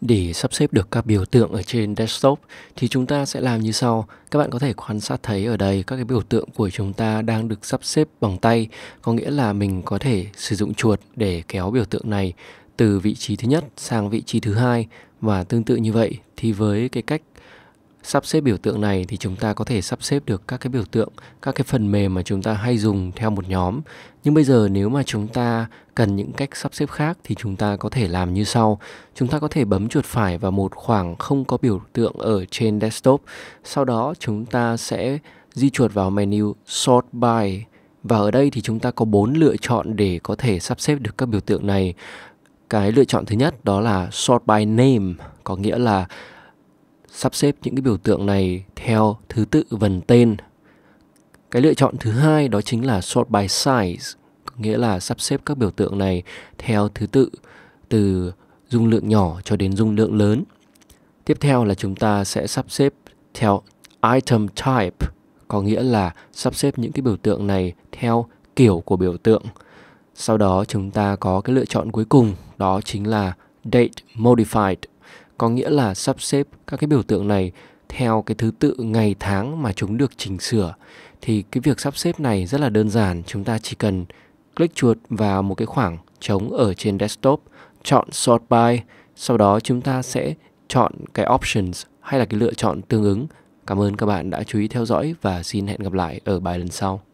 Để sắp xếp được các biểu tượng ở trên desktop thì chúng ta sẽ làm như sau. Các bạn có thể quan sát thấy ở đây các cái biểu tượng của chúng ta đang được sắp xếp bằng tay, có nghĩa là mình có thể sử dụng chuột để kéo biểu tượng này từ vị trí thứ nhất sang vị trí thứ hai và tương tự như vậy thì với cái cách sắp xếp biểu tượng này thì chúng ta có thể sắp xếp được các cái biểu tượng các cái phần mềm mà chúng ta hay dùng theo một nhóm nhưng bây giờ nếu mà chúng ta cần những cách sắp xếp khác thì chúng ta có thể làm như sau chúng ta có thể bấm chuột phải vào một khoảng không có biểu tượng ở trên desktop sau đó chúng ta sẽ di chuột vào menu sort by và ở đây thì chúng ta có bốn lựa chọn để có thể sắp xếp được các biểu tượng này cái lựa chọn thứ nhất đó là sort by name có nghĩa là sắp xếp những cái biểu tượng này theo thứ tự vần tên. Cái lựa chọn thứ hai đó chính là sort by size, có nghĩa là sắp xếp các biểu tượng này theo thứ tự từ dung lượng nhỏ cho đến dung lượng lớn. Tiếp theo là chúng ta sẽ sắp xếp theo item type, có nghĩa là sắp xếp những cái biểu tượng này theo kiểu của biểu tượng. Sau đó chúng ta có cái lựa chọn cuối cùng đó chính là date modified có nghĩa là sắp xếp các cái biểu tượng này theo cái thứ tự ngày tháng mà chúng được chỉnh sửa thì cái việc sắp xếp này rất là đơn giản chúng ta chỉ cần click chuột vào một cái khoảng trống ở trên desktop chọn sort by sau đó chúng ta sẽ chọn cái options hay là cái lựa chọn tương ứng cảm ơn các bạn đã chú ý theo dõi và xin hẹn gặp lại ở bài lần sau